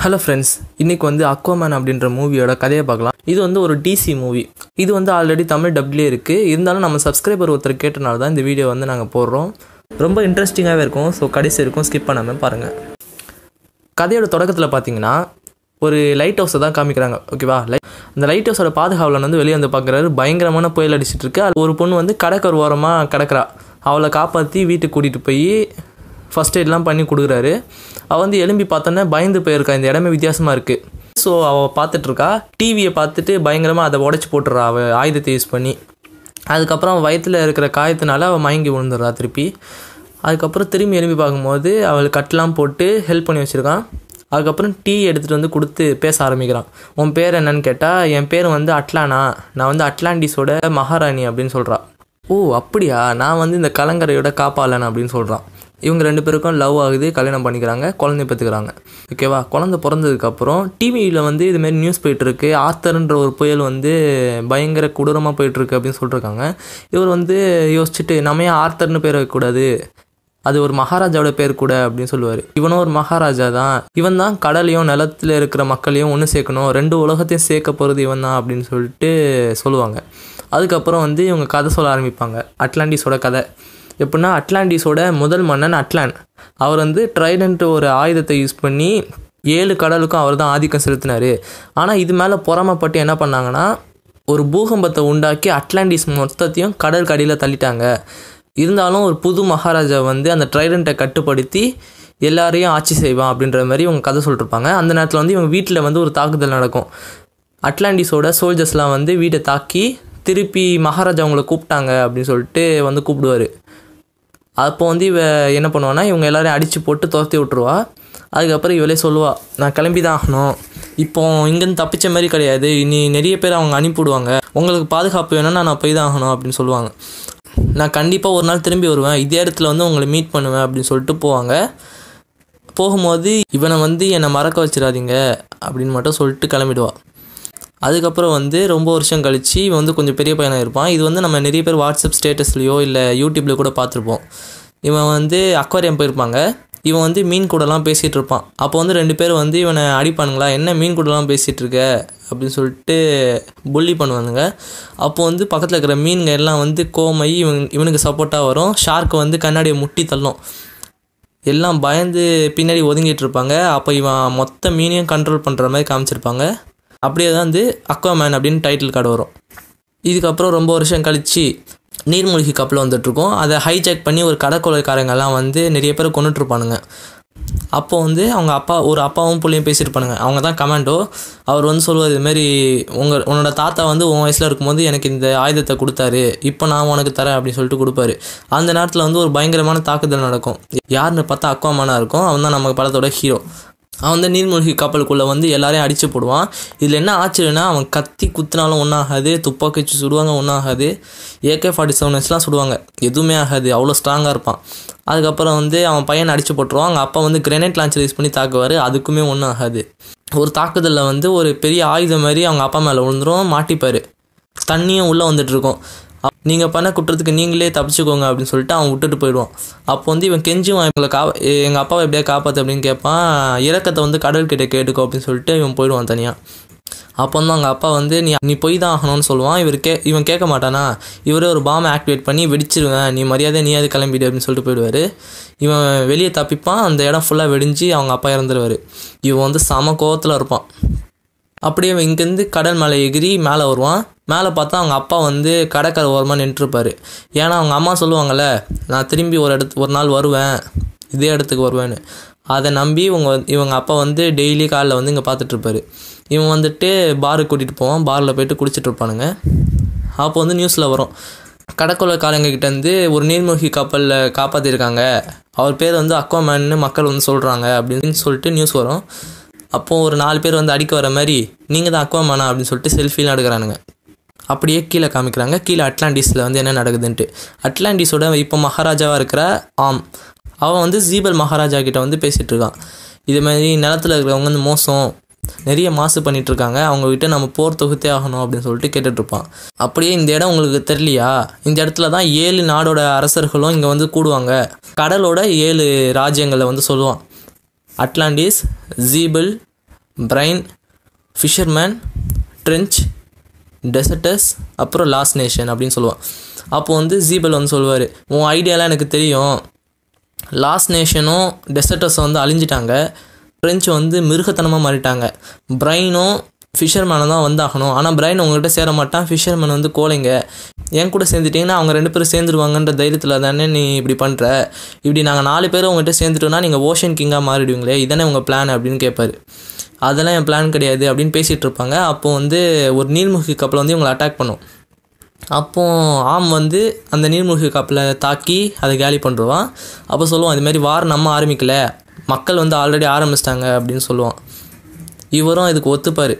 hello friends இன்னைக்கு வந்து Aquaman அப்படின்ற மூவியோட கதையை பார்க்கலாம் இது வந்து ஒரு டிசி மூவி இது வந்து ஆல்ரெடி தமிழ் டப்லே இருக்குது இருந்தாலும் நம்ம சப்ஸ்கிரைபர் ஒருத்தர் கேட்டனால தான் இந்த வீடியோ வந்து நாங்கள் போடுறோம் ரொம்ப இன்ட்ரெஸ்டிங்காகவே இருக்கும் ஸோ கடைசி இருக்கும் ஸ்கிப் பண்ணாமல் பாருங்கள் கதையோட தொடக்கத்தில் பார்த்தீங்கன்னா ஒரு லைட் ஹவுஸை தான் காமிக்கிறாங்க ஓகேவா லைட் அந்த லைட் ஹவுஸோட பாதுகாவில் வந்து வெளியே வந்து பார்க்குறாரு பயங்கரமான புயல் அடிச்சிட்டு இருக்கு ஒரு பொண்ணு வந்து கடற்கர் ஓரமாக கிடக்கிறா அவளை காப்பாற்றி வீட்டுக்கு கூட்டிகிட்டு போய் ஃபஸ்ட் எய்ட்லாம் பண்ணி கொடுக்குறாரு அவள் வந்து எலும்பி பார்த்தோன்னே பயந்து போயிருக்கா இந்த இடமே வித்தியாசமாக இருக்குது ஸோ அவள் பார்த்துட்ருக்கா டிவியை பார்த்துட்டு பயங்கரமாக அதை உடச்சி போட்டுறா அவள் ஆயுதத்தை யூஸ் பண்ணி அதுக்கப்புறம் அவன் வயிற்றில் இருக்கிற காயத்தினால அவள் மயங்கி விழுந்துடுறா திருப்பி அதுக்கப்புறம் திரும்பி எலும்பி பார்க்கும்போது அவள் கட்லாம் போட்டு ஹெல்ப் பண்ணி வச்சுருக்கான் அதுக்கப்புறம் டீ எடுத்துகிட்டு வந்து கொடுத்து பேச ஆரம்பிக்கிறான் உன் பேர் என்னன்னு கேட்டால் என் பேர் வந்து அட்லானா நான் வந்து அட்லாண்டிஸோட மகாராணி அப்படின்னு சொல்கிறான் ஓ அப்படியா நான் வந்து இந்த கலங்கரையோட காப்பாளன் அப்படின்னு சொல்கிறான் இவங்க ரெண்டு பேருக்கும் லவ் ஆகுது கல்யாணம் பண்ணிக்கிறாங்க குழந்தை பார்த்துக்கிறாங்க ஓகேவா குழந்தை பிறந்ததுக்கப்புறம் டிவியில் வந்து இதுமாரி நியூஸ் போயிட்டுருக்கு ஆர்த்தர்ன்ற ஒரு புயல் வந்து பயங்கர கொடூரமாக போயிட்டுருக்கு அப்படின்னு சொல்லியிருக்காங்க இவர் வந்து யோசிச்சுட்டு நம்ம ஏன் ஆர்த்தர்னு பேர் வைக்கக்கூடாது அது ஒரு மகாராஜாவோட பேர் கூட அப்படின்னு சொல்லுவார் இவனும் ஒரு மகாராஜா தான் இவன் தான் கடலையும் நிலத்தில் இருக்கிற மக்களையும் ஒன்று சேர்க்கணும் ரெண்டு உலகத்தையும் சேர்க்க போகிறது இவன் தான் அப்படின்னு சொல்லிட்டு சொல்லுவாங்க அதுக்கப்புறம் வந்து இவங்க கதை சொல்ல ஆரம்பிப்பாங்க அட்லாண்டிஸோட கதை எப்படின்னா அட்லாண்டிஸோட முதல் மன்னன் அட்லான் அவர் வந்து ட்ரைடன்ட் ஒரு ஆயுதத்தை யூஸ் பண்ணி ஏழு கடலுக்கும் அவர் தான் ஆதிக்கம் செலுத்தினார் ஆனால் இது மேலே புறமப்பட்டு என்ன பண்ணாங்கன்னா ஒரு பூகம்பத்தை உண்டாக்கி அட்லாண்டிஸ் மொத்தத்தையும் கடல் கடியில் தள்ளிட்டாங்க இருந்தாலும் ஒரு புது மகாராஜா வந்து அந்த ட்ரைடண்ட்டை கட்டுப்படுத்தி எல்லாரையும் ஆட்சி செய்வான் அப்படின்ற மாதிரி இவங்க கதை சொல்லிருப்பாங்க அந்த நேரத்தில் வந்து இவங்க வீட்டில் வந்து ஒரு தாக்குதல் நடக்கும் அட்லாண்டிஸோட சோல்ஜர்ஸ்லாம் வந்து வீட்டை தாக்கி திருப்பி மகாராஜா அவங்கள கூப்பிட்டாங்க அப்படின்னு சொல்லிட்டு வந்து கூப்பிடுவார் அப்போ வந்து இவ என்ன பண்ணுவான்னா இவங்க எல்லோரையும் அடித்து போட்டு துரத்தி விட்ருவா அதுக்கப்புறம் இவளே சொல்லுவாள் நான் கிளம்பி தான் ஆகணும் இப்போ இங்கேருந்து தப்பிச்ச மாதிரி கிடையாது இனி நிறைய பேர் அவங்க அனுப்பிவிடுவாங்க உங்களுக்கு பாதுகாப்பு வேணும்னா நான் போய் தான் ஆகணும் அப்படின்னு சொல்லுவாங்க நான் கண்டிப்பாக ஒரு நாள் திரும்பி வருவேன் இதே இடத்துல வந்து உங்களை மீட் பண்ணுவேன் அப்படின்னு சொல்லிட்டு போவாங்க போகும்போது இவனை வந்து என்னை மறக்க வச்சிடாதீங்க அப்படின்னு மட்டும் சொல்லிட்டு கிளம்பிடுவாள் அதுக்கப்புறம் வந்து ரொம்ப வருஷம் கழித்து இவன் வந்து கொஞ்சம் பெரிய பையனாக இருப்பான் இது வந்து நம்ம நிறைய பேர் வாட்ஸ்அப் ஸ்டேட்டஸ்லையோ இல்லை யூடியூப்லேயோ கூட பார்த்துருப்போம் இவன் வந்து அக்வாரியம் போயிருப்பாங்க இவன் வந்து மீன் கூடலாம் பேசிகிட்டு இருப்பான் அப்போ வந்து ரெண்டு பேர் வந்து இவனை அடிப்பானுங்களா என்ன மீன் கூடலாம் பேசிகிட்டு இருக்க அப்படின்னு சொல்லிட்டு புள்ளி பண்ணுவானுங்க அப்போ வந்து பக்கத்தில் இருக்கிற மீன்கள் எல்லாம் வந்து கோமை இவன் இவனுக்கு சப்போர்ட்டாக வரும் ஷார்க்கு வந்து கண்ணாடியை முட்டி தள்ளும் எல்லாம் பயந்து பின்னாடி ஒதுங்கிட்டு இருப்பாங்க அப்போ இவன் மொத்த மீனையும் கண்ட்ரோல் பண்ணுற மாதிரி காமிச்சிருப்பாங்க அப்படியே தான் வந்து அக்வாமேன் அப்படின்னு டைட்டில் கார்டு வரும் இதுக்கப்புறம் ரொம்ப வருஷம் கழித்து நீர்மூழ்கி கப்பில் வந்துட்ருக்கோம் அதை ஹைஜாக் பண்ணி ஒரு கடற்கொலைக்காரங்கெல்லாம் வந்து நிறைய பேர் கொண்டுட்ருப்பானுங்க அப்போ வந்து அவங்க அப்பா ஒரு அப்பாவும் பிள்ளையும் பேசியிருப்பானுங்க அவங்க தான் கமாண்டோ அவர் வந்து சொல்லுவார் இதுமாரி உங்கள் உன்னோட தாத்தா வந்து உன் வயசில் இருக்கும்போது எனக்கு இந்த ஆயுதத்தை கொடுத்தாரு இப்போ நான் உனக்கு தரேன் அப்படின்னு சொல்லிட்டு கொடுப்பாரு அந்த நேரத்தில் வந்து ஒரு பயங்கரமான தாக்குதல் நடக்கும் யாருன்னு பார்த்தா அக்வாமானா இருக்கும் அவன் தான் நம்ம படத்தோட ஹீரோ அவன் வந்து நீர்மூழ்கி கப்பலுக்குள்ளே வந்து எல்லாரையும் அடித்து போடுவான் இதில் என்ன ஆச்சுன்னா அவன் கத்தி குத்தினாலும் ஒன்றாகாது துப்பாக்கி வச்சு சுடுவாங்க ஒன்றாகாது ஏகே ஃபார்ட்டி செவன் வச்சுலாம் சுடுவாங்க எதுவுமே ஆகாது அவ்வளோ ஸ்ட்ராங்காக இருப்பான் அதுக்கப்புறம் வந்து அவன் பையனை அடித்து போட்டுருவான் அவங்க அப்பா வந்து கிரனேட் லான்ச்சர் யூஸ் பண்ணி தாக்குவார் அதுக்குமே ஒன்றும் ஆகாது ஒரு தாக்குதலில் வந்து ஒரு பெரிய ஆயுதம் மாதிரி அவங்க அப்பா மேலே விழுந்துரும் மாட்டிப்பார் தண்ணியும் உள்ளே வந்துட்டுருக்கோம் நீங்கள் பண்ண குற்றத்துக்கு நீங்களே தப்பிச்சுக்கோங்க அப்படின்னு சொல்லிட்டு அவன் விட்டுட்டு போயிடுவான் அப்போ வந்து இவன் கெஞ்சுவான் இவங்களை கா எங்கள் அப்பாவை எப்படியா காப்பாற்று அப்படின்னு கேட்பான் இறக்கத்தை வந்து கடல்கிட்ட கேட்டுக்கோ அப்படின்னு சொல்லிட்டு இவன் போயிடுவான் தனியாக அப்போ வந்து அவங்க அப்பா வந்து நீ நீ போய் தான் ஆகணும்னு சொல்லுவான் இவர் கே இவன் கேட்க மாட்டானா இவரே ஒரு பாம்பை ஆக்டிவேட் பண்ணி வெடிச்சிருவேன் நீ மரியாதை நீ அது கிளம்பிடு அப்படின்னு சொல்லிட்டு போயிடுவார் இவன் வெளியே தப்பிப்பான் அந்த இடம் ஃபுல்லாக வெடிஞ்சு அவங்க அப்பா இறந்துருவார் இவன் வந்து சம கோவத்தில் இருப்பான் அப்படியே அவன் இங்கேருந்து கடல் மேலே எகிரி மேலே வருவான் மேலே பார்த்தா அவங்க அப்பா வந்து கடற்கரை ஓரமாக நின்றுருப்பார் ஏன்னா அவங்க அம்மா சொல்லுவாங்கள்ல நான் திரும்பி ஒரு இடத்து ஒரு நாள் வருவேன் இதே இடத்துக்கு வருவேன்னு அதை நம்பி இவங்க இவங்க அப்பா வந்து டெய்லி காலைல வந்து இங்கே பார்த்துட்ருப்பாரு இவன் வந்துட்டு பாருக்கு கூட்டிகிட்டு போவான் பாரில் போயிட்டு குடிச்சிட்ருப்பானுங்க அப்போ வந்து நியூஸில் வரும் கிட்டேருந்து ஒரு நீர்மூழ்கி கப்பலில் காப்பாற்றிருக்காங்க அவர் பேர் வந்து அக்வாமேன்னு மக்கள் வந்து சொல்கிறாங்க அப்படின்னு சொல்லிட்டு நியூஸ் வரும் அப்போது ஒரு நாலு பேர் வந்து அடிக்க வர மாதிரி நீங்கள் தான் அக்வாமானா அப்படின்னு சொல்லிட்டு செல்ஃபிலாம் எடுக்கிறானுங்க அப்படியே கீழே காமிக்கிறாங்க கீழே அட்லாண்டிஸில் வந்து என்ன நடக்குதுன்ட்டு அட்லாண்டிஸோட இப்போ மகாராஜாவாக இருக்கிற ஆம் அவன் வந்து ஜீபல் மகாராஜா கிட்டே வந்து பேசிகிட்டு இருக்கான் இது மாதிரி நிலத்தில் இருக்கிறவங்க வந்து மோசம் நிறைய மாசு பண்ணிகிட்ருக்காங்க அவங்கக்கிட்ட நம்ம போர் தொகுத்தே ஆகணும் அப்படின்னு சொல்லிட்டு கேட்டுட்ருப்பான் அப்படியே இந்த இடம் உங்களுக்கு தெரியலையா இந்த இடத்துல தான் ஏழு நாடோட அரசர்களும் இங்கே வந்து கூடுவாங்க கடலோட ஏழு ராஜ்யங்களை வந்து சொல்லுவான் அட்லாண்டிஸ் ஜீபிள் பிரைன் ஃபிஷர்மேன் ட்ரென்ச் டெசர்டஸ் அப்புறம் லாஸ்ட் நேஷன் அப்படின்னு சொல்லுவான் அப்போது வந்து ஜீபல் வந்து சொல்லுவார் உன் ஐடியாலாம் எனக்கு தெரியும் லாஸ்ட் நேஷனும் டெசர்டஸும் வந்து அழிஞ்சிட்டாங்க ஃப்ரெஞ்சு வந்து மிருகத்தனமாக மாறிட்டாங்க பிரைனும் ஃபிஷர்மேனை தான் வந்தாகணும் ஆனால் பிரைன் உங்கள்கிட்ட சேர மாட்டான் ஃபிஷர்மேன் வந்து கோலைங்க என் கூட சேர்ந்துட்டிங்கன்னா அவங்க ரெண்டு பேரும் சேர்ந்துருவாங்கன்ற தைரியத்தில் தானே நீ இப்படி பண்ணுற இப்படி நாங்கள் நாலு பேரும் உங்கள்கிட்ட சேர்ந்துட்டோன்னா நீங்கள் ஓஷன் கிங்காக மாறிடுவீங்களே இதானே உங்கள் பிளான் அப்படின்னு கேட்பார் அதெல்லாம் என் பிளான் கிடையாது அப்படின்னு பேசிகிட்டு இருப்பாங்க அப்போது வந்து ஒரு நீர்மூழ்கி கப்பலை வந்து இவங்களை அட்டாக் பண்ணும் அப்போ ஆம் வந்து அந்த நீர்மூழ்கி கப்பலை தாக்கி அதை கேலி பண்ணுறான் அப்போ சொல்லுவான் மாதிரி வார் நம்ம ஆரம்பிக்கலை மக்கள் வந்து ஆல்ரெடி ஆரம்பிச்சிட்டாங்க அப்படின்னு சொல்லுவான் இவரும் இதுக்கு ஒத்துப்பார்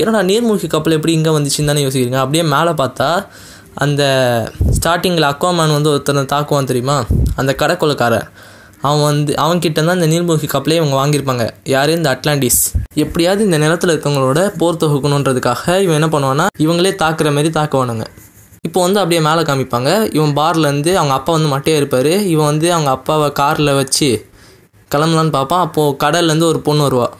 என்னடா நீர்மூழ்கி கப்பல் எப்படி இங்கே வந்துச்சுன்னு தானே யோசிக்கிறீங்க அப்படியே மேலே பார்த்தா அந்த ஸ்டார்டிங்கில் அக்வாமேன் வந்து ஒருத்தனை தாக்குவான் தெரியுமா அந்த கடைக்கொலைக்காரன் அவன் வந்து அவன்கிட்ட தான் இந்த நீர்மூழ்கி கப்பலே இவங்க வாங்கியிருப்பாங்க யார் இந்த அட்லாண்டிஸ் எப்படியாவது இந்த நிலத்தில் இருக்கவங்களோட போர் தொகுக்கணுன்றதுக்காக இவன் என்ன பண்ணுவான்னா இவங்களே தாக்குற மாதிரி தாக்குவானுங்க இப்போ வந்து அப்படியே மேலே காமிப்பாங்க இவன் பார்லேருந்து அவங்க அப்பா வந்து மட்டையே இருப்பார் இவன் வந்து அவங்க அப்பாவை காரில் வச்சு கிளம்பலான்னு பார்ப்பான் அப்போது கடல்லேருந்து ஒரு பொண்ணு வருவாள்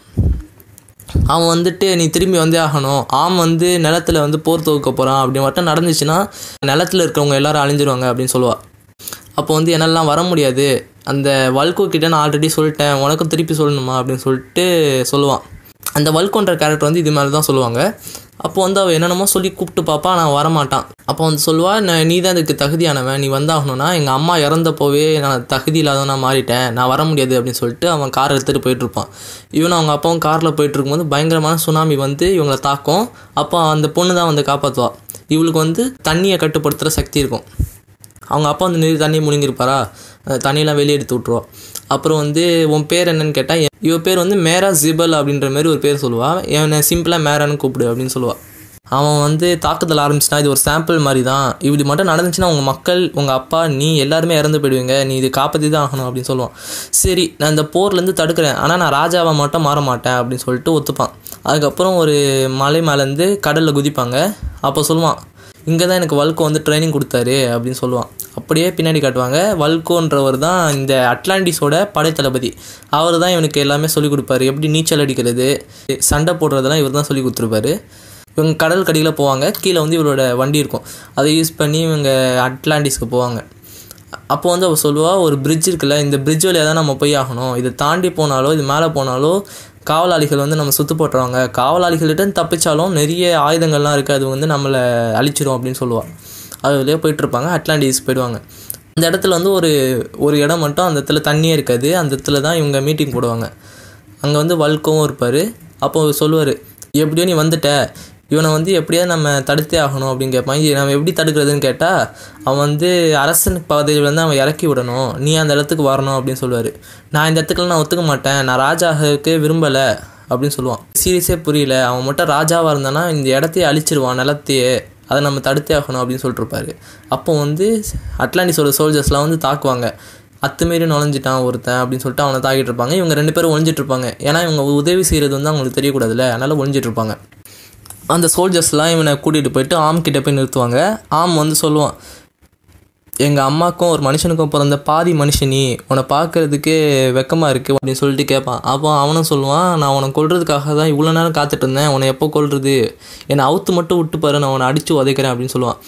அவன் வந்துட்டு நீ திரும்பி வந்தே ஆகணும் ஆம் வந்து நிலத்தில் வந்து போர் தொகுக்க போகிறான் அப்படி மட்டும் நடந்துச்சுன்னா நிலத்தில் இருக்கிறவங்க எல்லாரும் அழிஞ்சிருவாங்க அப்படின்னு சொல்லுவாள் அப்போ வந்து என்னெல்லாம் வர முடியாது அந்த வல்கோ கிட்ட நான் ஆல்ரெடி சொல்லிட்டேன் உனக்கும் திருப்பி சொல்லணுமா அப்படின்னு சொல்லிட்டு சொல்லுவான் அந்த வல்கொன்ற கேரக்டர் வந்து இது மாதிரி தான் சொல்லுவாங்க அப்போ வந்து அவள் என்னென்னமோ சொல்லி கூப்பிட்டு பார்ப்பா நான் வரமாட்டான் அப்போ வந்து சொல்லுவா நீ தான் இதுக்கு தகுதியானவன் நீ வந்தாகணும்னா எங்கள் அம்மா இறந்தப்போவே நான் தகுதி இல்லாதவனா மாறிட்டேன் நான் வர முடியாது அப்படின்னு சொல்லிட்டு அவன் கார் எடுத்துகிட்டு போயிட்டுருப்பான் இவன் அவங்க அப்பாவும் காரில் போயிட்டுருக்கும்போது பயங்கரமான சுனாமி வந்து இவங்களை தாக்கும் அப்போ அந்த பொண்ணு தான் வந்து காப்பாற்றுவா இவளுக்கு வந்து தண்ணியை கட்டுப்படுத்துகிற சக்தி இருக்கும் அவங்க அப்பா வந்து நீர் தண்ணியை முழுங்கியிருப்பாரா தண்ணியெலாம் வெளியே எடுத்து விட்ருவா அப்புறம் வந்து உன் பேர் என்னன்னு கேட்டால் இவன் பேர் வந்து மேரா ஜிபல் அப்படின்ற மாதிரி ஒரு பேர் சொல்லுவாள் என்னை சிம்பிளாக மேரான்னு கூப்பிடு அப்படின்னு சொல்லுவாள் அவன் வந்து தாக்குதல் ஆரம்பிச்சுன்னா இது ஒரு சாம்பிள் மாதிரி தான் இப்படி மட்டும் நடந்துச்சுன்னா உங்கள் மக்கள் உங்கள் அப்பா நீ எல்லாருமே இறந்து போயிடுவீங்க நீ இது காப்பாற்றி தான் ஆகணும் அப்படின்னு சொல்லுவான் சரி நான் இந்த போர்லேருந்து தடுக்கிறேன் ஆனால் நான் ராஜாவை மட்டும் மாற மாட்டேன் அப்படின்னு சொல்லிட்டு ஒத்துப்பான் அதுக்கப்புறம் ஒரு மலை மேலேருந்து கடலில் குதிப்பாங்க அப்போ சொல்லுவான் இங்கே தான் எனக்கு வல்க்கு வந்து ட்ரைனிங் கொடுத்தாரு அப்படின்னு சொல்லுவான் அப்படியே பின்னாடி காட்டுவாங்க வல்கோன்றவர் தான் இந்த அட்லாண்டிஸோட படைத்தளபதி அவர் தான் இவனுக்கு எல்லாமே சொல்லிக் கொடுப்பாரு எப்படி நீச்சல் அடிக்கிறது சண்டை போடுறதெல்லாம் இவர் தான் சொல்லி கொடுத்துருப்பாரு இவங்க கடல் கடியில் போவாங்க கீழே வந்து இவரோட வண்டி இருக்கும் அதை யூஸ் பண்ணி இவங்க அட்லாண்டிஸ்க்கு போவாங்க அப்போ வந்து அவள் சொல்லுவா ஒரு பிரிட்ஜ் இருக்குல்ல இந்த பிரிட்ஜ் வழியாக தான் நம்ம போய் ஆகணும் இதை தாண்டி போனாலோ இது மேலே போனாலோ காவலாளிகள் வந்து நம்ம சுத்து போட்டுருவாங்க காவலாளிகள்கிட்ட தப்பிச்சாலும் நிறைய ஆயுதங்கள்லாம் இருக்குது அது வந்து நம்மளை அழிச்சிரும் அப்படின்னு சொல்லுவாள் அது வழியாக போயிட்டுருப்பாங்க அட்லாண்டிஸ் போயிடுவாங்க அந்த இடத்துல வந்து ஒரு ஒரு இடம் மட்டும் அந்த இடத்துல தண்ணியே இருக்காது அந்த இடத்துல தான் இவங்க மீட்டிங் போடுவாங்க அங்கே வந்து வல்கவும் இருப்பார் அப்போ சொல்லுவார் எப்படியோ நீ வந்துட்ட இவனை வந்து எப்படியாவது நம்ம தடுத்தே ஆகணும் அப்படின்னு கேட்பாங்க நம்ம எப்படி தடுக்கிறதுன்னு கேட்டால் அவன் வந்து அரசன் பதவியில் வந்து அவன் இறக்கி விடணும் நீ அந்த இடத்துக்கு வரணும் அப்படின்னு சொல்லுவார் நான் இந்த இடத்துக்குலாம் நான் ஒத்துக்க மாட்டேன் நான் ராஜாவுக்கு விரும்பலை அப்படின்னு சொல்லுவான் சீரியஸே புரியல அவன் மட்டும் ராஜாவாக இருந்தானா இந்த இடத்தையே அழிச்சிருவான் நிலத்தையே அதை நம்ம தடுத்தே ஆகணும் அப்படின்னு சொல்லிட்டுருப்பாரு அப்போ வந்து அட்லாண்டிஸோட சோல்ஜர்ஸ்லாம் வந்து தாக்குவாங்க அத்துமாரி நுழைஞ்சிட்டான் ஒருத்தன் அப்படின்னு சொல்லிட்டு அவனை தாக்கிட்டு இருப்பாங்க இவங்க ரெண்டு பேரும் ஒழிஞ்சிட்டு இருப்பாங்க ஏன்னா இவங்க உதவி செய்கிறது வந்து அவங்களுக்கு தெரியக்கூடாதுல்ல அதனால் ஒழிஞ்சிட்ருப்பாங்க அந்த சோல்ஜர்ஸ்லாம் இவனை கூட்டிகிட்டு போயிட்டு ஆம் கிட்டே போய் நிறுத்துவாங்க ஆம் வந்து சொல்லுவான் எங்கள் அம்மாக்கும் ஒரு மனுஷனுக்கும் பிறந்த பாதி மனுஷன் நீ உன்னை பார்க்குறதுக்கே வெக்கமாக இருக்குது அப்படின்னு சொல்லிட்டு கேட்பான் அப்போ அவனும் சொல்லுவான் நான் உனக்கு கொள்றதுக்காக தான் இவ்வளோ நேரம் காத்துட்டு இருந்தேன் உன்னை எப்போ கொள்றது என்னை அவுத்து மட்டும் விட்டு பாரு நான் உன்னை அடித்து உதைக்கிறேன் அப்படின்னு சொல்லுவான்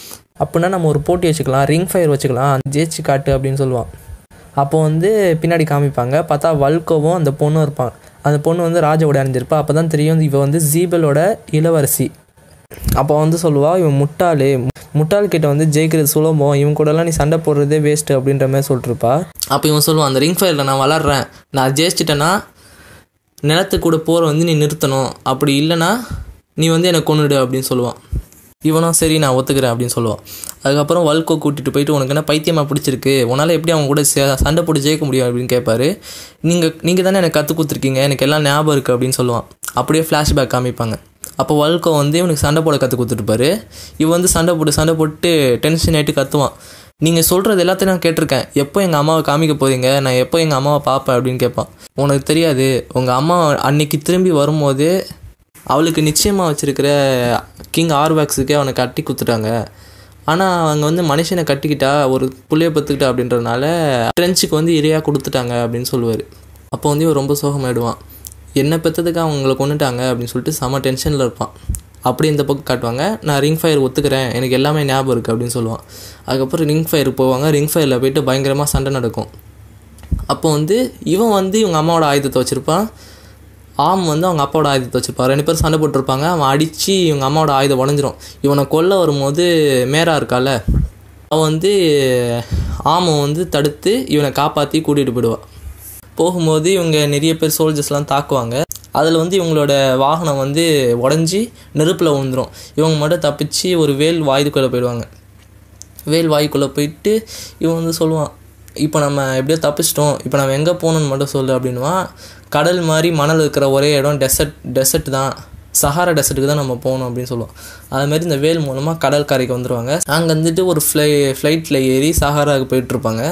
அப்படின்னா நம்ம ஒரு போட்டி வச்சுக்கலாம் ரிங் ஃபயர் வச்சுக்கலாம் ஜெயிச்சு காட்டு அப்படின்னு சொல்லுவான் அப்போ வந்து பின்னாடி காமிப்பாங்க பார்த்தா வல்கோவும் அந்த பொண்ணும் இருப்பான் அந்த பொண்ணு வந்து ராஜாவோட அணிஞ்சிருப்பா அப்போ தான் தெரியும் இவ வந்து ஜீபலோட இளவரசி அப்போ வந்து சொல்லுவாள் இவன் முட்டாளு முட்டாள் கிட்ட வந்து ஜெயிக்கிறது சுலபம் இவன் கூடலாம் நீ சண்டை போடுறதே வேஸ்ட்டு அப்படின்ற மாதிரி சொல்லிட்டுருப்பா அப்போ இவன் சொல்லுவான் அந்த ரிங் ஃபயரில் நான் வளர்றேன் நான் ஜெயிச்சிட்டேன்னா நிலத்து கூட போகிற வந்து நீ நிறுத்தணும் அப்படி இல்லைன்னா நீ வந்து என்னை கொண்டுடு அப்படின்னு சொல்லுவான் இவனும் சரி நான் ஒத்துக்கிறேன் அப்படின்னு சொல்லுவான் அதுக்கப்புறம் வல்கோ கூட்டிகிட்டு போயிட்டு உனக்கு என்ன பைத்தியமாக பிடிச்சிருக்கு உன்னால் எப்படி அவங்க கூட சே சண்டை போட்டு ஜெயிக்க முடியும் அப்படின்னு கேட்பாரு நீங்கள் நீங்கள் தானே எனக்கு கற்றுக் கொடுத்துருக்கீங்க எனக்கு எல்லாம் ஞாபகம் இருக்குது அப்படின்னு சொல்லுவான் அப்படியே ஃப்ளாஷ்பேக் காமிப்பாங்க அப்போ வல்கோ வந்து இவனுக்கு சண்டை போட கற்றுக் கொடுத்துருப்பாரு இவன் வந்து சண்டை போட்டு சண்டை போட்டு டென்ஷன் ஆகிட்டு கற்றுவான் நீங்கள் சொல்கிறது எல்லாத்தையும் நான் கேட்டிருக்கேன் எப்போ எங்கள் அம்மாவை காமிக்க போகிறீங்க நான் எப்போ எங்கள் அம்மாவை பார்ப்பேன் அப்படின்னு கேட்பான் உனக்கு தெரியாது உங்கள் அம்மா அன்னைக்கு திரும்பி வரும்போது அவளுக்கு நிச்சயமாக வச்சுருக்கிற கிங் ஆர்வாக்ஸுக்கே அவனை கட்டி கொடுத்துட்டாங்க ஆனால் அவங்க வந்து மனுஷனை கட்டிக்கிட்டா ஒரு புள்ளைய பத்துக்கிட்டா அப்படின்றதுனால ஃப்ரெஞ்சுக்கு வந்து இரையாக கொடுத்துட்டாங்க அப்படின்னு சொல்லுவார் அப்போ வந்து இவன் ரொம்ப சோகமாயிடுவான் என்னை பெற்றதுக்கு அவங்கள கொண்டுட்டாங்க அப்படின்னு சொல்லிட்டு செம டென்ஷனில் இருப்பான் அப்படி இந்த பக்கம் காட்டுவாங்க நான் ரிங் ஃபயர் ஒத்துக்கிறேன் எனக்கு எல்லாமே ஞாபகம் இருக்குது அப்படின்னு சொல்லுவான் அதுக்கப்புறம் ரிங் ஃபயர் போவாங்க ரிங் ஃபயரில் போயிட்டு பயங்கரமாக சண்டை நடக்கும் அப்போ வந்து இவன் வந்து இவங்க அம்மாவோட ஆயுதத்தை வச்சுருப்பான் ஆம் வந்து அவங்க அப்பாவோட ஆயுதத்தை வச்சுருப்பான் ரெண்டு பேரும் சண்டை போட்டிருப்பாங்க அவன் அடித்து இவங்க அம்மாவோட ஆயுதம் உடஞ்சிரும் இவனை கொல்ல வரும்போது மேரா இருக்கால அவன் வந்து ஆமை வந்து தடுத்து இவனை காப்பாற்றி கூட்டிகிட்டு போயிடுவான் போகும்போது இவங்க நிறைய பேர் சோல்ஜர்ஸ்லாம் தாக்குவாங்க அதில் வந்து இவங்களோட வாகனம் வந்து உடஞ்சி நெருப்பில் விழுந்துடும் இவங்க மட்டும் தப்பிச்சு ஒரு வேல் வாயுக்குள்ளே போயிடுவாங்க வேல் வாயுக்குள்ளே போயிட்டு இவன் வந்து சொல்லுவான் இப்போ நம்ம எப்படியோ தப்பிச்சிட்டோம் இப்போ நம்ம எங்கே போகணுன்னு மட்டும் சொல்லு அப்படின்னா கடல் மாதிரி மணல் இருக்கிற ஒரே இடம் டெசர்ட் டெசர்ட் தான் சஹாரா டெசர்ட்டுக்கு தான் நம்ம போகணும் அப்படின்னு சொல்லுவோம் அதுமாரி இந்த வேல் மூலமாக கடல் கரைக்கு வந்துடுவாங்க அங்கே வந்துட்டு ஒரு ஃப்ளை ஃப்ளைட்டில் ஏறி சஹாராவுக்கு போயிட்டுருப்பாங்க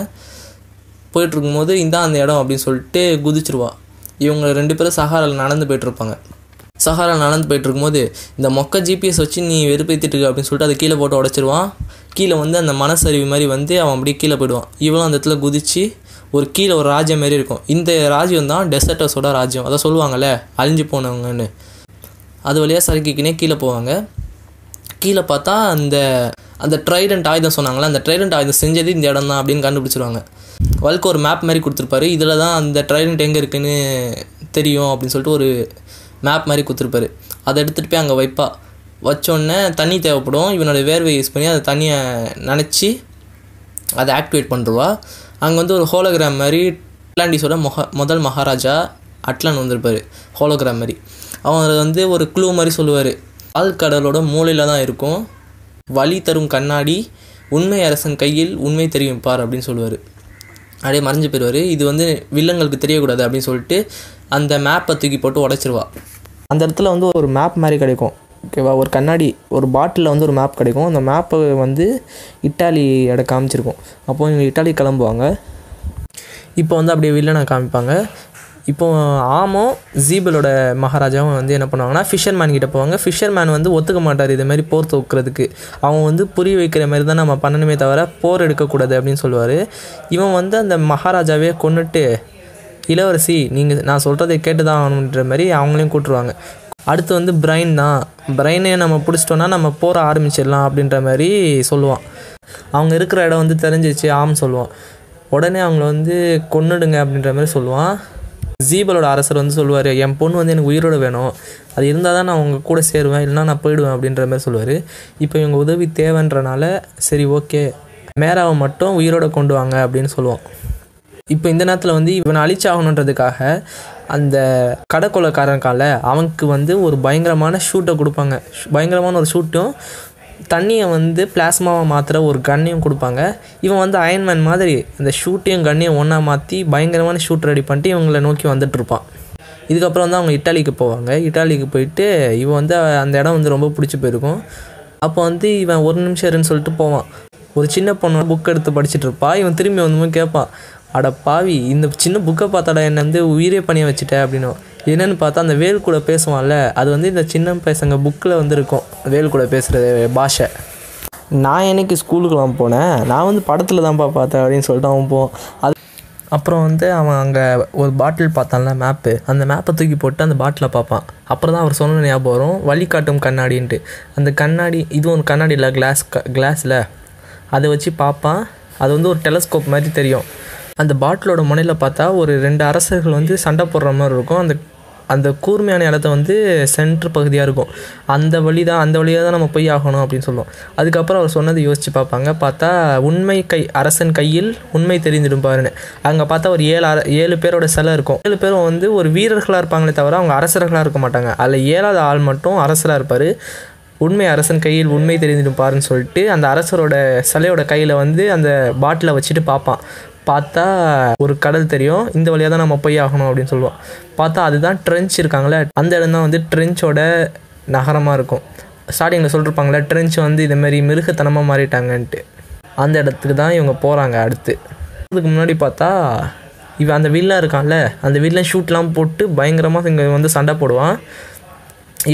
போயிட்டுருக்கும்போது இதான் அந்த இடம் அப்படின்னு சொல்லிட்டு குதிச்சிருவா இவங்க ரெண்டு பேரும் சஹாராவில் நடந்து போயிட்டுருப்பாங்க சஹாரா நடந்து போயிட்டுருக்கும்போது இந்த மொக்க ஜிபிஎஸ் வச்சு நீ வெறுப்பேற்றிட்டு இருக்க அப்படின்னு சொல்லிட்டு அதை கீழே போட்டு உடச்சிருவான் கீழே வந்து அந்த மனசரிவு மாதிரி வந்து அவன் அப்படியே கீழே போயிடுவான் இவளும் அந்த இடத்துல குதித்து ஒரு கீழே ஒரு ராஜ்யம் மாரி இருக்கும் இந்த ராஜ்யம் தான் டெசர்டர்ஸோட ராஜ்யம் அதை சொல்லுவாங்கள்ல அழிஞ்சு போனவங்கன்னு அது வழியாக சறுக்கிக்கினே கீழே போவாங்க கீழே பார்த்தா அந்த அந்த ட்ரைடன்ட் ஆயுதம் சொன்னாங்களே அந்த ட்ரைடன்ட் ஆயுதம் செஞ்சது இந்த இடம் தான் அப்படின்னு கண்டுபிடிச்சிருவாங்க வல்க்கு ஒரு மேப் மாதிரி கொடுத்துருப்பாரு இதில் தான் அந்த ட்ரைடன்ட் எங்கே இருக்குதுன்னு தெரியும் அப்படின்னு சொல்லிட்டு ஒரு மேப் மாதிரி கொடுத்துருப்பாரு அதை எடுத்துகிட்டு போய் அங்கே வைப்பா வச்சோடனே தண்ணி தேவைப்படும் இவனோட வேர்வை யூஸ் பண்ணி அதை தண்ணியை நினச்சி அதை ஆக்டிவேட் பண்ணுருவா அங்கே வந்து ஒரு ஹோலோகிராம் மாதிரி அட்லாண்டிஸோட மொஹ முதல் மகாராஜா அட்லான் வந்திருப்பார் ஹோலோகிராம் மாதிரி அவன் வந்து ஒரு க்ளூ மாதிரி சொல்லுவார் ஆழ்கடலோட மூளையில் தான் இருக்கும் வழி தரும் கண்ணாடி உண்மை அரசன் கையில் உண்மை தெரியும் பார் அப்படின்னு சொல்லுவார் அப்படியே மறைஞ்சு போயிடுவார் இது வந்து வில்லங்களுக்கு தெரியக்கூடாது அப்படின்னு சொல்லிட்டு அந்த மேப்பை தூக்கி போட்டு உடச்சிருவா அந்த இடத்துல வந்து ஒரு மேப் மாதிரி கிடைக்கும் ஓகேவா ஒரு கண்ணாடி ஒரு பாட்டிலில் வந்து ஒரு மேப் கிடைக்கும் அந்த மேப்பை வந்து இட்டாலி இட காமிச்சிருக்கும் அப்போது இவங்க இட்டாலி கிளம்புவாங்க இப்போ வந்து அப்படியே வில்லனை காமிப்பாங்க இப்போ ஆமோ ஜீபலோட மகாராஜாவும் வந்து என்ன பண்ணுவாங்கன்னா ஃபிஷர்மேன் கிட்ட போவாங்க ஃபிஷர்மேன் வந்து ஒத்துக்க மாட்டார் இது மாதிரி போர் தோக்குறதுக்கு அவன் வந்து புரிய வைக்கிற மாதிரி தான் நம்ம பண்ணணுமே தவிர போர் எடுக்கக்கூடாது அப்படின்னு சொல்லுவார் இவன் வந்து அந்த மகாராஜாவே கொண்டுட்டு இளவரசி நீங்கள் நான் சொல்கிறத கேட்டு தான் ஆகணுன்ற மாதிரி அவங்களையும் கூட்டுருவாங்க அடுத்து வந்து பிரைன் தான் பிரைனே நம்ம பிடிச்சிட்டோன்னா நம்ம போற ஆரம்பிச்சிடலாம் அப்படின்ற மாதிரி சொல்லுவான் அவங்க இருக்கிற இடம் வந்து தெரிஞ்சிச்சு ஆம் சொல்லுவான் உடனே அவங்கள வந்து கொன்னுடுங்க அப்படின்ற மாதிரி சொல்லுவான் ஜீபலோட அரசர் வந்து சொல்லுவார் என் பொண்ணு வந்து எனக்கு உயிரோடு வேணும் அது இருந்தால் தான் நான் உங்கள் கூட சேருவேன் இல்லைனா நான் போயிடுவேன் அப்படின்ற மாதிரி சொல்லுவார் இப்போ இவங்க உதவி தேவைன்றனால சரி ஓகே மேராவை மட்டும் உயிரோடு கொண்டு வாங்க அப்படின்னு சொல்லுவோம் இப்போ இந்த நேரத்தில் வந்து இவனை அழிச்சாகணுன்றதுக்காக அந்த கடை கொலைக்காரன் அவனுக்கு வந்து ஒரு பயங்கரமான ஷூட்டை கொடுப்பாங்க பயங்கரமான ஒரு ஷூட்டும் தண்ணியை வந்து பிளாஸ்மாவை மாற்றுற ஒரு கண்ணையும் கொடுப்பாங்க இவன் வந்து அயன்மேன் மாதிரி அந்த ஷூட்டையும் கண்ணையும் ஒன்றா மாற்றி பயங்கரமான ஷூட் ரெடி பண்ணிட்டு இவங்களை நோக்கி வந்துட்டுருப்பான் இதுக்கப்புறம் வந்து அவங்க இட்டாலிக்கு போவாங்க இட்டாலிக்கு போயிட்டு இவன் வந்து அந்த இடம் வந்து ரொம்ப பிடிச்சி போயிருக்கும் அப்போ வந்து இவன் ஒரு நிமிஷம் இருன்னு சொல்லிட்டு போவான் ஒரு சின்ன பொண்ணோட புக் எடுத்து படிச்சுட்டு இருப்பா இவன் திரும்பி வந்து கேட்பான் அட பாவி இந்த சின்ன புக்கை பார்த்தாடா என்னை வந்து உயிரே பணியை வச்சுட்டேன் அப்படின்னு என்னென்னு பார்த்தா அந்த வேல் கூட பேசுவான்ல அது வந்து இந்த சின்ன பசங்க புக்கில் வந்துருக்கும் வேல் கூட பேசுகிறது பாஷை நான் எனக்கு ஸ்கூலுக்குலாம் போனேன் நான் வந்து படத்தில் தான்ப்பா பார்த்தேன் அப்படின்னு சொல்லிட்டு அவன் போவான் அது அப்புறம் வந்து அவன் அங்கே ஒரு பாட்டில் பார்த்தான்ல மேப்பு அந்த மேப்பை தூக்கி போட்டு அந்த பாட்டிலை பார்ப்பான் அப்புறம் தான் அவர் சொன்ன ஞாபகம் வரும் வழிகாட்டும் கண்ணாடின்ட்டு அந்த கண்ணாடி இது ஒரு கண்ணாடி இல்லை கிளாஸ் க கிளாஸில் அதை வச்சு பார்ப்பான் அது வந்து ஒரு டெலஸ்கோப் மாதிரி தெரியும் அந்த பாட்டிலோட முனையில் பார்த்தா ஒரு ரெண்டு அரசர்கள் வந்து சண்டை போடுற மாதிரி இருக்கும் அந்த அந்த கூர்மையான இடத்த வந்து சென்ட்ரு பகுதியாக இருக்கும் அந்த வழி தான் அந்த வழியாக தான் நம்ம போய் ஆகணும் அப்படின்னு சொல்லுவோம் அதுக்கப்புறம் அவர் சொன்னது யோசித்து பார்ப்பாங்க பார்த்தா உண்மை கை அரசன் கையில் உண்மை தெரிந்துடும் பாருன்னு அங்கே பார்த்தா ஒரு ஏழு அர ஏழு பேரோட சிலை இருக்கும் ஏழு பேரும் வந்து ஒரு வீரர்களாக இருப்பாங்களே தவிர அவங்க அரசர்களாக இருக்க மாட்டாங்க அதில் ஏழாவது ஆள் மட்டும் அரசராக இருப்பார் உண்மை அரசன் கையில் உண்மை தெரிஞ்சிடும் பாருன்னு சொல்லிட்டு அந்த அரசரோட சிலையோட கையில் வந்து அந்த பாட்டிலை வச்சுட்டு பார்ப்பான் பார்த்தா ஒரு கடல் தெரியும் இந்த வழியாக தான் நம்ம போய் ஆகணும் அப்படின்னு சொல்லுவோம் பார்த்தா அதுதான் ட்ரெஞ்ச் இருக்காங்களே அந்த இடம் தான் வந்து ட்ரெஞ்சோட நகரமாக இருக்கும் ஸ்டார்டிங்கில் சொல்லிருப்பாங்களே ட்ரெஞ்ச் வந்து இதுமாரி மிருகத்தனமாக மாறிட்டாங்கன்ட்டு அந்த இடத்துக்கு தான் இவங்க போகிறாங்க அடுத்து அதுக்கு முன்னாடி பார்த்தா இவன் அந்த வில்லாக இருக்கான்ல அந்த வில்லன் ஷூட்லாம் போட்டு பயங்கரமாக இங்கே வந்து சண்டை போடுவான்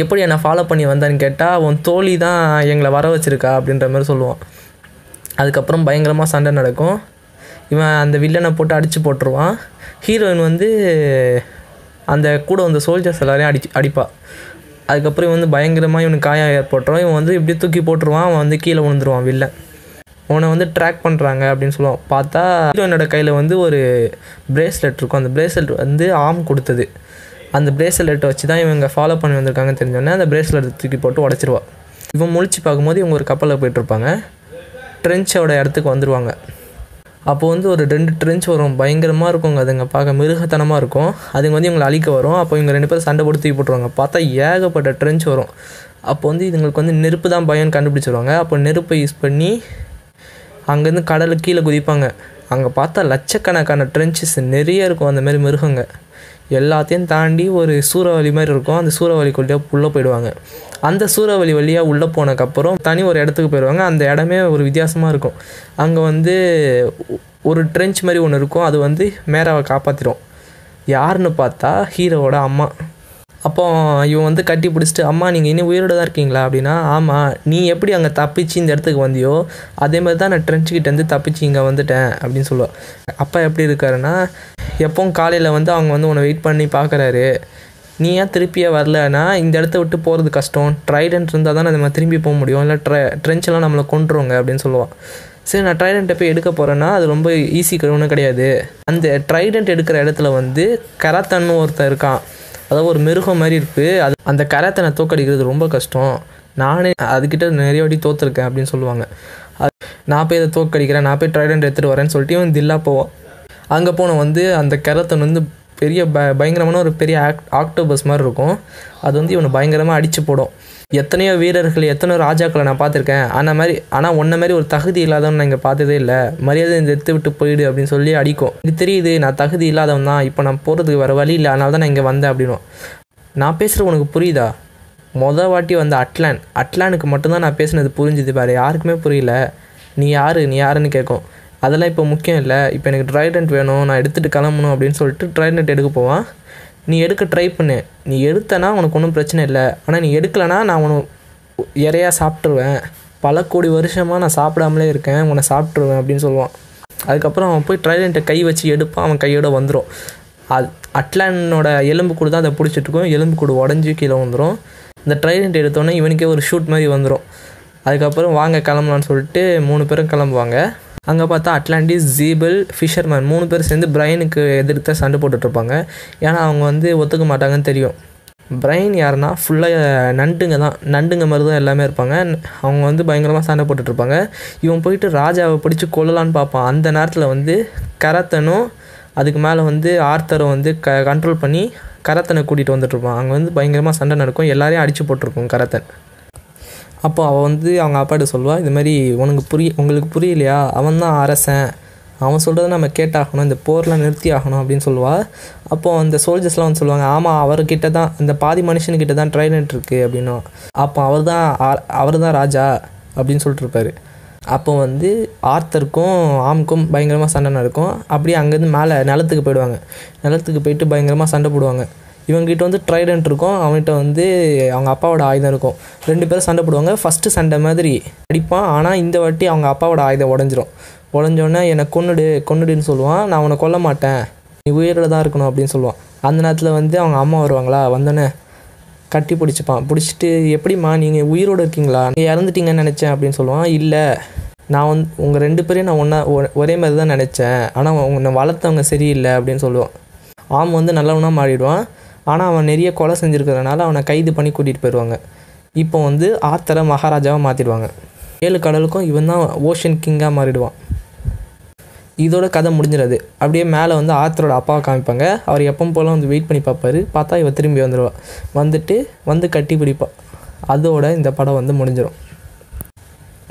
எப்படி என்னை ஃபாலோ பண்ணி வந்தான்னு கேட்டால் உன் தோழி தான் எங்களை வர வச்சுருக்கா அப்படின்ற மாதிரி சொல்லுவான் அதுக்கப்புறம் பயங்கரமாக சண்டை நடக்கும் இவன் அந்த வில்லனை போட்டு அடித்து போட்டுருவான் ஹீரோயின் வந்து அந்த கூட வந்த சோல்ஜர்ஸ் எல்லாரையும் அடிச்சு அடிப்பாள் அதுக்கப்புறம் இவன் வந்து பயங்கரமாக இவனுக்கு காயம் ஏற்பட்டுரும் இவன் வந்து இப்படி தூக்கி போட்டுருவான் அவன் வந்து கீழே விழுந்துருவான் வில்லன் உன்னை வந்து ட்ராக் பண்ணுறாங்க அப்படின்னு சொல்லுவான் பார்த்தா ஹீரோயினோட கையில் வந்து ஒரு பிரேஸ்லெட் இருக்கும் அந்த பிரேஸ்லெட் வந்து ஆம் கொடுத்தது அந்த பிரேஸ்லெட்டை வச்சு தான் இவங்க ஃபாலோ பண்ணி வந்திருக்காங்க தெரிஞ்சோடனே அந்த பிரேஸ்லெட் தூக்கி போட்டு உடச்சிருவான் இவன் முழிச்சு பார்க்கும்போது இவங்க ஒரு கப்பலில் போயிட்டுருப்பாங்க ட்ரென்ச்சோட இடத்துக்கு வந்துடுவாங்க அப்போ வந்து ஒரு ரெண்டு ட்ரெஞ்ச் வரும் பயங்கரமாக இருக்குங்க அதுங்க பார்க்க மிருகத்தனமாக இருக்கும் அதுங்க வந்து இவங்களை அழிக்க வரும் அப்போ இவங்க ரெண்டு பேரும் சண்டை போட்டு தூக்கி போட்டுருவாங்க பார்த்தா ஏகப்பட்ட ட்ரெஞ்ச் வரும் அப்போ வந்து இதுங்களுக்கு வந்து நெருப்பு தான் பயம்னு கண்டுபிடிச்சிருவாங்க அப்போ நெருப்பை யூஸ் பண்ணி அங்கேருந்து கடலுக்கு கீழே குதிப்பாங்க அங்கே பார்த்தா லட்சக்கணக்கான ட்ரெஞ்சஸ் நிறைய இருக்கும் அந்தமாரி மிருகங்க எல்லாத்தையும் தாண்டி ஒரு சூறாவளி மாதிரி இருக்கும் அந்த சூறாவளிக்குள்ளே உள்ளே போயிடுவாங்க அந்த சூறாவளி வழியாக உள்ளே போனதுக்கப்புறம் தனி ஒரு இடத்துக்கு போயிடுவாங்க அந்த இடமே ஒரு வித்தியாசமாக இருக்கும் அங்கே வந்து ஒரு ட்ரெஞ்ச் மாதிரி ஒன்று இருக்கும் அது வந்து மேராவை காப்பாற்றிடும் யாருன்னு பார்த்தா ஹீரோவோட அம்மா அப்போ இவன் வந்து கட்டி பிடிச்சிட்டு அம்மா நீங்கள் இன்னும் உயிரோடு தான் இருக்கீங்களா அப்படின்னா ஆமாம் நீ எப்படி அங்கே தப்பிச்சு இந்த இடத்துக்கு வந்தியோ அதே மாதிரி தான் நான் ட்ரெஞ்சுக்கிட்டேருந்து தப்பிச்சு இங்கே வந்துட்டேன் அப்படின்னு சொல்லுவாள் அப்பா எப்படி இருக்காருன்னா எப்போவும் காலையில் வந்து அவங்க வந்து உன்னை வெயிட் பண்ணி பார்க்குறாரு நீ ஏன் திருப்பியே வரலன்னா இந்த இடத்த விட்டு போகிறது கஷ்டம் ட்ரைடன்ட் இருந்தால் தான் நம்ம திரும்பி போக முடியும் இல்லை ட்ரெ ட்ரென்ச்செல்லாம் நம்மளை கொண்டுருவோங்க அப்படின்னு சொல்லுவான் சரி நான் ட்ரைடண்ட்டை போய் எடுக்க போகிறேன்னா அது ரொம்ப ஈஸி ஒன்றும் கிடையாது அந்த ட்ரைடண்ட் எடுக்கிற இடத்துல வந்து கராத்தன்னு ஒருத்தன் இருக்கான் அதாவது ஒரு மிருகம் மாதிரி இருக்குது அது அந்த கராத்தனை தோக்கடிக்கிறது ரொம்ப கஷ்டம் நானே அதுக்கிட்ட நிறைய வாட்டி தோற்றுருக்கேன் அப்படின்னு சொல்லுவாங்க அது நான் போய் இதை தோக்கடிக்கிறேன் நான் போய் ட்ரைடண்ட் எடுத்துகிட்டு வரேன்னு சொல்லிட்டு இவன் தில்லா போவான் அங்கே போன வந்து அந்த கரத்தன் வந்து பெரிய ப பயங்கரமான ஒரு பெரிய ஆக்ட் ஆக்டோபஸ் மாதிரி இருக்கும் அது வந்து இவனை பயங்கரமாக அடித்து போடும் எத்தனையோ வீரர்கள் எத்தனையோ ராஜாக்களை நான் பார்த்துருக்கேன் ஆனால் மாதிரி ஆனால் ஒன்றை மாதிரி ஒரு தகுதி இல்லாதவன் நான் இங்கே பார்த்ததே இல்லை மரியாதை இந்த எடுத்து விட்டு போயிடு அப்படின்னு சொல்லி அடிக்கும் இது தெரியுது நான் தகுதி இல்லாதவன் தான் இப்போ நான் போகிறதுக்கு வேறு வழி இல்லை அதனால தான் நான் இங்கே வந்தேன் அப்படின்னும் நான் பேசுகிற உனக்கு புரியுதா மொதல் வாட்டி வந்த அட்லான் அட்லானுக்கு மட்டும்தான் நான் பேசினது புரிஞ்சுது வேறு யாருக்குமே புரியல நீ யார் நீ யாருன்னு கேட்கும் அதெல்லாம் இப்போ முக்கியம் இல்லை இப்போ எனக்கு ட்ரைடண்ட் வேணும் நான் எடுத்துகிட்டு கிளம்பணும் அப்படின்னு சொல்லிட்டு ட்ரைடண்ட் எடுக்க போவான் நீ எடுக்க ட்ரை பண்ணு நீ எடுத்தனா உனக்கு ஒன்றும் பிரச்சனை இல்லை ஆனால் நீ எடுக்கலைன்னா நான் உனக்கு இறையா சாப்பிட்ருவேன் பல கோடி வருஷமாக நான் சாப்பிடாமலே இருக்கேன் உன்னை சாப்பிட்ருவேன் அப்படின்னு சொல்லுவான் அதுக்கப்புறம் அவன் போய் ட்ரைடண்ட்டை கை வச்சு எடுப்பான் அவன் கையோட வந்துடும் அது அட்லாண்டோட எலும்பு கூடு தான் அதை பிடிச்சிட்ருக்கும் எலும்பு கூடு உடஞ்சி கீழே வந்துடும் இந்த ட்ரைடண்ட் எடுத்தோன்னே இவனுக்கே ஒரு ஷூட் மாதிரி வந்துடும் அதுக்கப்புறம் வாங்க கிளம்பலான்னு சொல்லிட்டு மூணு பேரும் கிளம்புவாங்க அங்கே பார்த்தா அட்லாண்டிஸ் ஜீபிள் ஃபிஷர்மேன் மூணு பேர் சேர்ந்து பிரைனுக்கு எதிர்த்து சண்டை போட்டுட்ருப்பாங்க ஏன்னா அவங்க வந்து ஒத்துக்க மாட்டாங்கன்னு தெரியும் பிரைன் யாருன்னா ஃபுல்லாக நண்டுங்க தான் நண்டுங்க மாதிரி தான் எல்லாமே இருப்பாங்க அவங்க வந்து பயங்கரமாக சண்டை போட்டுட்ருப்பாங்க இவன் போயிட்டு ராஜாவை பிடிச்சி கொள்ளலான்னு பார்ப்பான் அந்த நேரத்தில் வந்து கரத்தனும் அதுக்கு மேலே வந்து ஆர்த்தரை வந்து க கண்ட்ரோல் பண்ணி கரத்தனை கூட்டிகிட்டு வந்துட்டுருப்பான் அங்கே வந்து பயங்கரமாக சண்டை நடக்கும் எல்லாரையும் அடித்து போட்டிருக்கும் கரத்தன் அப்போ அவள் வந்து அவங்க அப்பாட்ட சொல்லுவாள் இது மாதிரி உனக்கு புரிய உங்களுக்கு புரியலையா அவன் தான் அரசன் அவன் சொல்கிறத நம்ம கேட்டாகணும் இந்த போர்லாம் நிறுத்தி ஆகணும் அப்படின்னு சொல்லுவாள் அப்போது அந்த சோல்ஜர்ஸ்லாம் வந்து சொல்லுவாங்க ஆமாம் அவர்கிட்ட தான் இந்த பாதி மனுஷனுக்கிட்ட தான் ட்ரைனட் இருக்குது அப்படின்னும் அப்போ அவர் தான் அவர் தான் ராஜா அப்படின்னு சொல்லிட்டு அப்போ வந்து ஆர்த்தருக்கும் ஆமுக்கும் பயங்கரமாக சண்டை நடக்கும் அப்படியே அங்கேருந்து மேலே நிலத்துக்கு போயிடுவாங்க நிலத்துக்கு போயிட்டு பயங்கரமாக சண்டை போடுவாங்க இவங்ககிட்ட வந்து ட்ரைடன்ட் இருக்கும் அவன்கிட்ட வந்து அவங்க அப்பாவோட ஆயுதம் இருக்கும் ரெண்டு பேரும் சண்டை போடுவாங்க ஃபஸ்ட்டு சண்டை மாதிரி அடிப்பான் ஆனால் இந்த வாட்டி அவங்க அப்பாவோட ஆயுதம் உடஞ்சிரும் உடஞ்சோடனே என்னை கொன்னுடு கொன்னுடுன்னு சொல்லுவான் நான் அவனை கொல்ல மாட்டேன் நீ உயிரில் தான் இருக்கணும் அப்படின்னு சொல்லுவான் அந்த நேரத்தில் வந்து அவங்க அம்மா வருவாங்களா வந்தோடனே கட்டி பிடிச்சிப்பான் பிடிச்சிட்டு எப்படிம்மா நீங்கள் உயிரோடு இருக்கீங்களா நீங்கள் இறந்துட்டீங்கன்னு நினச்சேன் அப்படின்னு சொல்லுவான் இல்லை நான் வந்து உங்கள் ரெண்டு பேரையும் நான் ஒன்றா ஒரே மாதிரி தான் நினச்சேன் ஆனால் உன்னை வளர்த்தவங்க சரியில்லை அப்படின்னு சொல்லுவான் ஆம் வந்து நல்லவனாக மாறிடுவான் ஆனால் அவன் நிறைய கொலை செஞ்சுருக்கிறதுனால அவனை கைது பண்ணி கூட்டிகிட்டு போயிடுவாங்க இப்போ வந்து ஆத்தரை மகாராஜாவை மாற்றிடுவாங்க ஏழு கடலுக்கும் இவன் தான் ஓஷன் கிங்காக மாறிடுவான் இதோட கதை முடிஞ்சிடாது அப்படியே மேலே வந்து ஆத்தரோட அப்பாவை காமிப்பாங்க அவர் எப்போ போல் வந்து வெயிட் பண்ணி பார்ப்பாரு பார்த்தா இவன் திரும்பி வந்துடுவாள் வந்துட்டு வந்து கட்டி பிடிப்பாள் அதோட இந்த படம் வந்து முடிஞ்சிடும்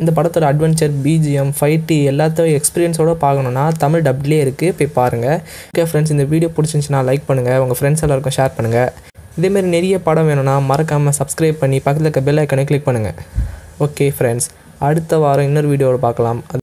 இந்த படத்தோட அட்வென்ச்சர் பிஜிஎம் ஃபைட்டி எல்லாத்தையும் எக்ஸ்பீரியன்ஸோடு பார்க்கணுன்னா தமிழ் டப்லே இருக்குது போய் பாருங்கள் ஓகே ஃப்ரெண்ட்ஸ் இந்த வீடியோ பிடிச்சிருந்துச்சுன்னா லைக் பண்ணுங்கள் உங்கள் ஃப்ரெண்ட்ஸ் எல்லாருக்கும் ஷேர் பண்ணுங்கள் இதேமாரி நிறைய படம் வேணும்னா மறக்காமல் சப்ஸ்கிரைப் பண்ணி பக்கத்தில் இருக்க பெல் ஐக்கனை கிளிக் பண்ணுங்கள் ஓகே ஃப்ரெண்ட்ஸ் அடுத்த வாரம் இன்னொரு வீடியோவில் பார்க்கலாம்